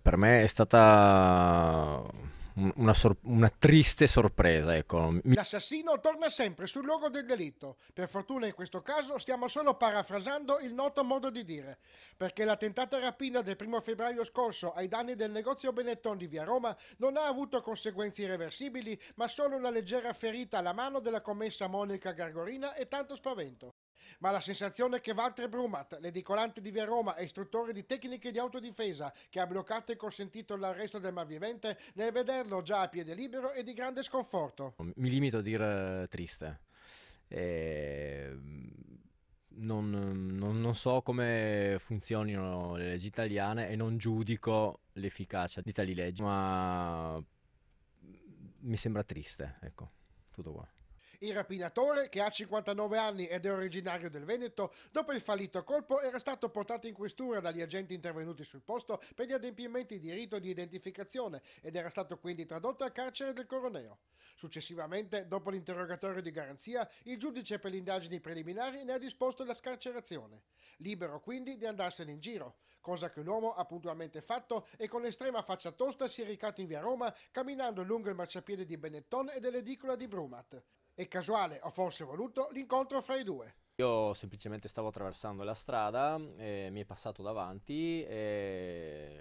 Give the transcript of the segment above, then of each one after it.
per me è stata una, sor- una, triste sorpresa. Ecco. L'assassino torna sempre sul luogo del delitto. Per fortuna in questo caso stiamo solo parafrasando il noto modo di dire, perché la tentata rapina del primo febbraio scorso ai danni del negozio Benetton di via Roma non ha avuto conseguenze irreversibili, ma solo una leggera ferita alla mano della commessa Monica Gargorina e tanto spavento ma la sensazione è che Walter Brumat, l'edicolante di Via Roma e istruttore di tecniche di autodifesa che ha bloccato e consentito l'arresto del malvivente, nel vederlo già a piede libero è di grande sconforto. Mi limito a dire eh, triste. E... Eh, non, non, non, so come funzionino le leggi italiane e non giudico l'efficacia di tali leggi, ma mi sembra triste, ecco, tutto qua. Il rapinatore, che ha 59 anni ed è originario del Veneto, dopo il fallito colpo era stato portato in questura dagli agenti intervenuti sul posto per gli adempimenti di rito di identificazione ed era stato quindi tradotto al carcere del Coroneo. Successivamente, dopo l'interrogatorio di garanzia, il giudice per le indagini preliminari ne ha disposto la scarcerazione. Libero quindi di andarsene in giro, cosa che un uomo ha puntualmente fatto e con l'estrema faccia tosta si è ricato in via Roma camminando lungo il marciapiede di Benetton e dell'edicola di Brumat. È casuale o forse voluto l'incontro fra i due? Io semplicemente stavo attraversando la strada, eh, mi è passato davanti e eh,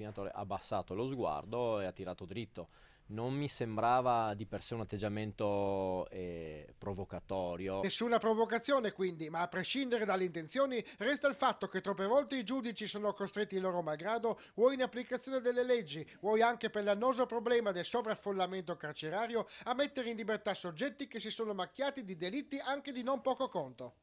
patinatore ha abbassato lo sguardo e ha tirato dritto. Non mi sembrava di per sé un atteggiamento eh, provocatorio. Nessuna provocazione quindi, ma a prescindere dalle intenzioni resta il fatto che troppe volte i giudici sono costretti loro malgrado, vuoi in applicazione delle leggi, vuoi anche per l'annoso problema del sovraffollamento carcerario, a mettere in libertà soggetti che si sono macchiati di delitti anche di non poco conto.